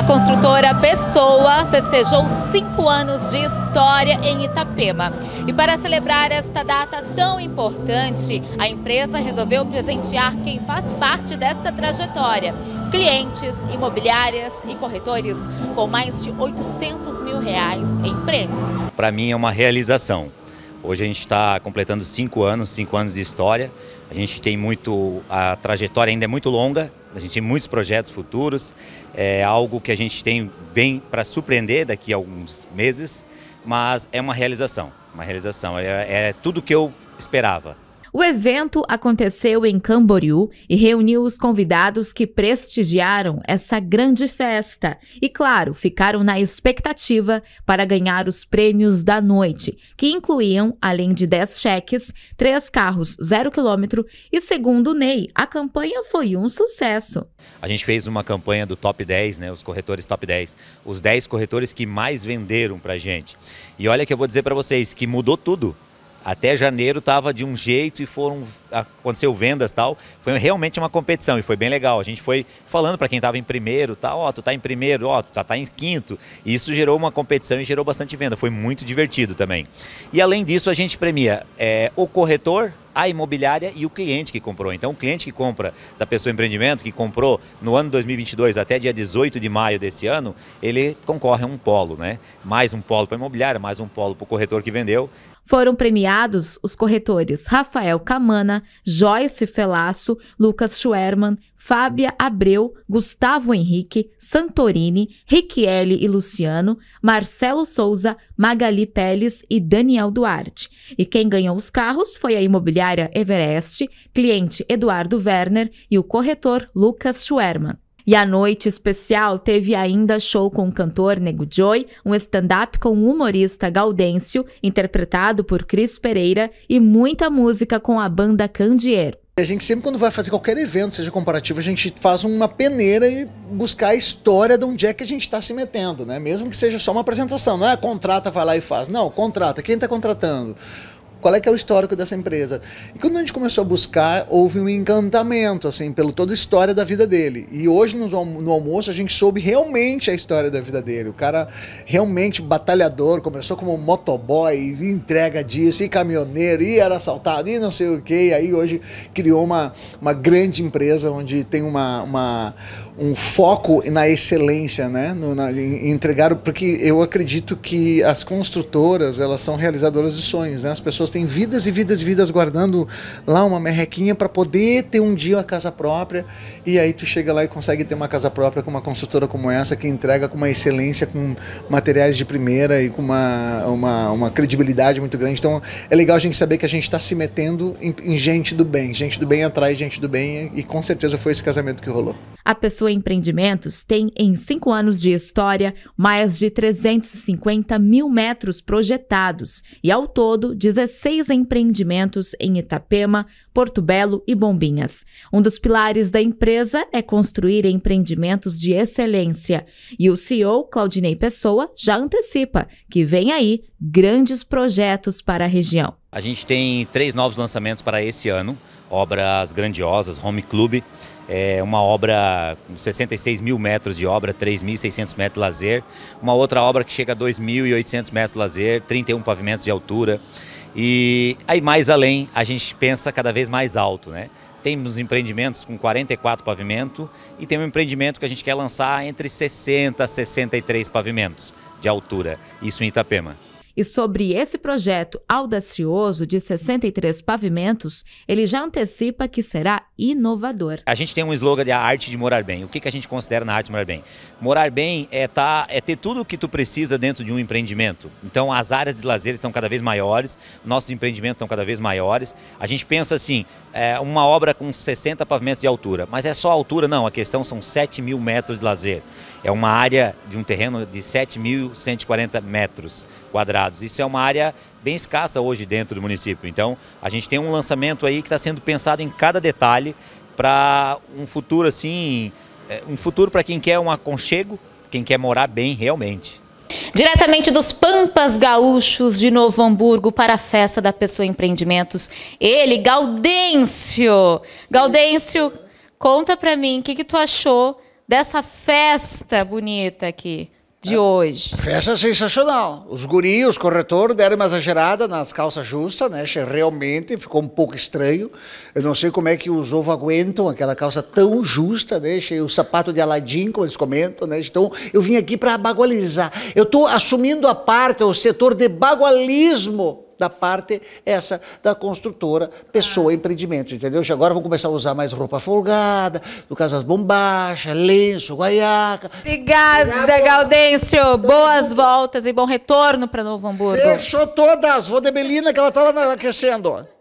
A construtora Pessoa festejou cinco anos de história em Itapema. E para celebrar esta data tão importante, a empresa resolveu presentear quem faz parte desta trajetória. Clientes, imobiliárias e corretores com mais de 800 mil reais em prêmios. Para mim é uma realização. Hoje a gente está completando cinco anos, cinco anos de história. A gente tem muito, a trajetória ainda é muito longa, a gente tem muitos projetos futuros, é algo que a gente tem bem para surpreender daqui a alguns meses, mas é uma realização, uma realização, é, é tudo que eu esperava. O evento aconteceu em Camboriú e reuniu os convidados que prestigiaram essa grande festa e, claro, ficaram na expectativa para ganhar os prêmios da noite, que incluíam, além de 10 cheques, três carros zero quilômetro e, segundo o Ney, a campanha foi um sucesso. A gente fez uma campanha do Top 10, né, os corretores Top 10, os 10 corretores que mais venderam para gente. E olha que eu vou dizer para vocês que mudou tudo. Até janeiro estava de um jeito e foram aconteceu vendas tal. Foi realmente uma competição e foi bem legal. A gente foi falando para quem estava em primeiro, tal, ó, oh, tu tá em primeiro, ó, oh, tu tá, tá em quinto. E isso gerou uma competição e gerou bastante venda. Foi muito divertido também. E além disso, a gente premia é, o corretor a imobiliária e o cliente que comprou. Então, o cliente que compra da pessoa empreendimento, que comprou no ano 2022 até dia 18 de maio desse ano, ele concorre a um polo, né? Mais um polo para a imobiliária, mais um polo para o corretor que vendeu. Foram premiados os corretores Rafael Camana, Joyce Felasso, Lucas Schwerman, Fábia Abreu, Gustavo Henrique, Santorini, Riquiele e Luciano, Marcelo Souza, Magali Pelles e Daniel Duarte. E quem ganhou os carros foi a imobiliária Everest, cliente Eduardo Werner e o corretor Lucas Schwerman. E a noite especial teve ainda show com o cantor Nego Joy, um stand-up com o humorista Gaudêncio, interpretado por Cris Pereira, e muita música com a banda Candeeiro. A gente sempre, quando vai fazer qualquer evento, seja comparativo, a gente faz uma peneira e buscar a história de onde é que a gente está se metendo, né? Mesmo que seja só uma apresentação, não é contrata, vai lá e faz. Não, contrata. Quem está contratando? qual é que é o histórico dessa empresa. E quando a gente começou a buscar, houve um encantamento, assim, pelo toda a história da vida dele. E hoje, no, no almoço, a gente soube realmente a história da vida dele. O cara realmente batalhador, começou como motoboy, e entrega disso, e caminhoneiro, e era assaltado, e não sei o que. aí hoje criou uma, uma grande empresa onde tem uma, uma um foco na excelência, né? No, na, em entregar, porque eu acredito que as construtoras, elas são realizadoras de sonhos, né? As pessoas têm vidas e vidas e vidas guardando lá uma merrequinha para poder ter um dia a casa própria, e aí tu chega lá e consegue ter uma casa própria com uma construtora como essa, que entrega com uma excelência, com materiais de primeira e com uma, uma, uma credibilidade muito grande. Então, é legal a gente saber que a gente está se metendo em, em gente do bem. Gente do bem atrai gente do bem, e com certeza foi esse casamento que rolou. A pessoa Empreendimentos tem, em cinco anos de história, mais de 350 mil metros projetados e, ao todo, 16 empreendimentos em Itapema, Porto Belo e Bombinhas. Um dos pilares da empresa é construir empreendimentos de excelência. E o CEO, Claudinei Pessoa, já antecipa que vem aí grandes projetos para a região. A gente tem três novos lançamentos para esse ano, obras grandiosas, Home Club, é uma obra com 66 mil metros de obra, 3.600 metros de lazer, uma outra obra que chega a 2.800 metros de lazer, 31 pavimentos de altura. E aí mais além, a gente pensa cada vez mais alto, né? Temos empreendimentos com 44 pavimentos e tem um empreendimento que a gente quer lançar entre 60 e 63 pavimentos de altura, isso em Itapema. E sobre esse projeto audacioso de 63 pavimentos, ele já antecipa que será inovador. A gente tem um slogan de a arte de morar bem. O que, que a gente considera na arte de morar bem? Morar bem é, tá, é ter tudo o que tu precisa dentro de um empreendimento. Então as áreas de lazer estão cada vez maiores, nossos empreendimentos estão cada vez maiores. A gente pensa assim, é uma obra com 60 pavimentos de altura, mas é só altura? Não, a questão são 7 mil metros de lazer. É uma área de um terreno de 7.140 metros quadrados isso é uma área bem escassa hoje dentro do município. Então, a gente tem um lançamento aí que está sendo pensado em cada detalhe para um futuro assim, é, um futuro para quem quer um aconchego, quem quer morar bem realmente. Diretamente dos Pampas Gaúchos de Novo Hamburgo para a festa da Pessoa Empreendimentos, ele, Gaudêncio. Gaudêncio, conta para mim, o que, que tu achou dessa festa bonita aqui? de é. hoje. Festa sensacional. Os guris, os corretores deram uma exagerada nas calças justas, né? Realmente ficou um pouco estranho. Eu não sei como é que os ovos aguentam aquela calça tão justa, né? O sapato de Aladim, como eles comentam, né? Então, eu vim aqui para bagualizar. Eu estou assumindo a parte, o setor de bagualismo da parte essa da construtora, pessoa, ah. empreendimento, entendeu? Agora vão começar a usar mais roupa folgada, no caso as bombachas, lenço, guaiaca. Obrigada, Gaudêncio. Boas voltas e bom retorno para Novo Hamburgo. Fechou todas. Vou de Belina, que ela tá lá aquecendo.